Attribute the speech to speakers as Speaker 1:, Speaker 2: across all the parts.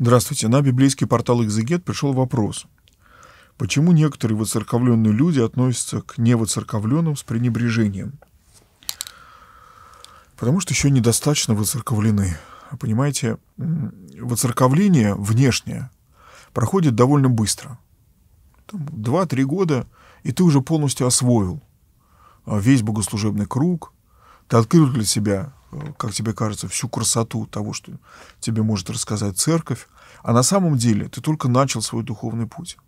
Speaker 1: Здравствуйте. На библейский портал «Экзегет» пришел вопрос. Почему некоторые воцерковленные люди относятся к невоцерковленным с пренебрежением? Потому что еще недостаточно воцерковлены. Понимаете, воцерковление внешнее проходит довольно быстро. Два-три года, и ты уже полностью освоил а весь богослужебный круг, ты открыл для себя как тебе кажется, всю красоту того, что тебе может рассказать церковь, а на самом деле ты только начал свой духовный путь,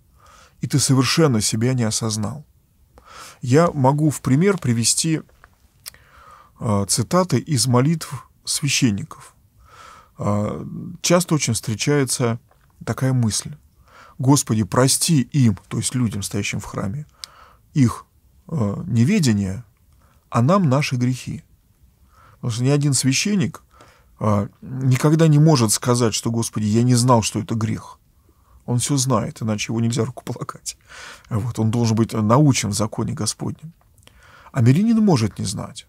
Speaker 1: и ты совершенно себя не осознал. Я могу в пример привести а, цитаты из молитв священников. А, часто очень встречается такая мысль. Господи, прости им, то есть людям, стоящим в храме, их а, неведение, а нам наши грехи. Потому что ни один священник а, никогда не может сказать, что, Господи, я не знал, что это грех. Он все знает, иначе его нельзя руку рукополагать. Вот, он должен быть научен в законе Господнем. А мирянин может не знать.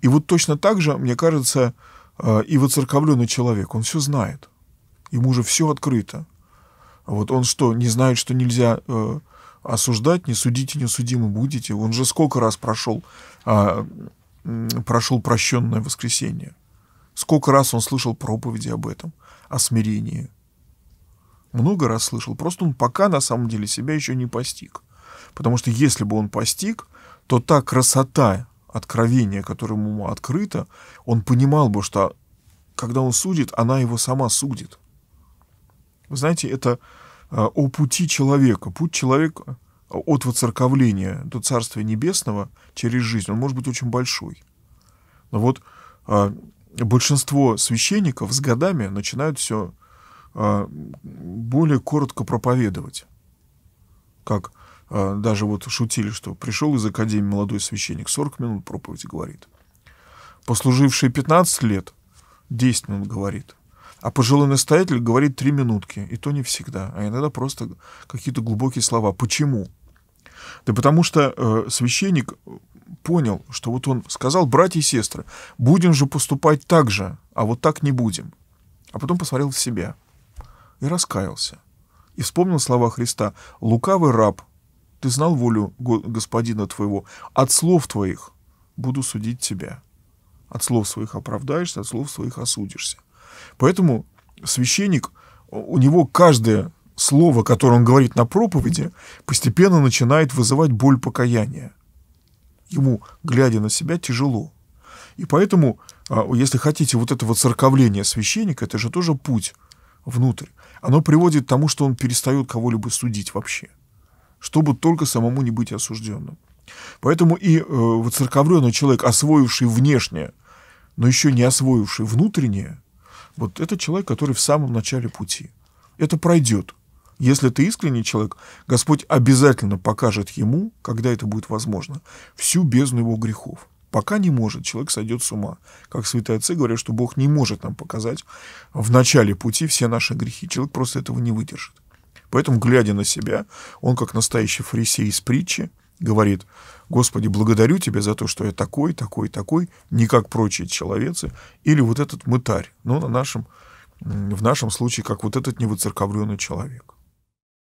Speaker 1: И вот точно так же, мне кажется, а, и воцерковленный человек, он все знает. Ему же все открыто. Вот он что, не знает, что нельзя а, осуждать, не судите, не судимы будете. Он же сколько раз прошел прошел прощенное воскресенье. Сколько раз он слышал проповеди об этом, о смирении. Много раз слышал. Просто он пока на самом деле себя еще не постиг. Потому что если бы он постиг, то та красота откровения, которое ему открыто, он понимал бы, что когда он судит, она его сама судит. Вы знаете, это э, о пути человека. Путь человека от воцерковления до Царствия Небесного через жизнь, он может быть очень большой. Но вот а, большинство священников с годами начинают все а, более коротко проповедовать. Как а, даже вот шутили, что пришел из Академии молодой священник, 40 минут проповеди говорит. Послуживший 15 лет, 10 минут говорит. А пожилой настоятель говорит три минутки, и то не всегда, а иногда просто какие-то глубокие слова. Почему? Да потому что э, священник понял, что вот он сказал, братья и сестры, будем же поступать так же, а вот так не будем. А потом посмотрел в себя и раскаялся. И вспомнил слова Христа, лукавый раб, ты знал волю господина твоего, от слов твоих буду судить тебя. От слов своих оправдаешься, от слов своих осудишься. Поэтому священник, у него каждое слово, которое он говорит на проповеди, постепенно начинает вызывать боль покаяния. Ему, глядя на себя, тяжело. И поэтому, а, если хотите, вот это вот церковление священника, это же тоже путь внутрь. Оно приводит к тому, что он перестает кого-либо судить вообще, чтобы только самому не быть осужденным. Поэтому и э, церковленный человек, освоивший внешнее, но еще не освоивший внутреннее, вот это человек, который в самом начале пути. Это пройдет. Если ты искренний человек, Господь обязательно покажет ему, когда это будет возможно, всю бездну его грехов. Пока не может, человек сойдет с ума. Как святые отцы говорят, что Бог не может нам показать в начале пути все наши грехи. Человек просто этого не выдержит. Поэтому, глядя на себя, он, как настоящий фарисей из притчи, говорит, «Господи, благодарю Тебя за то, что я такой, такой, такой, не как прочие человецы, или вот этот мытарь, но на нашем, в нашем случае, как вот этот невыцерковленный человек».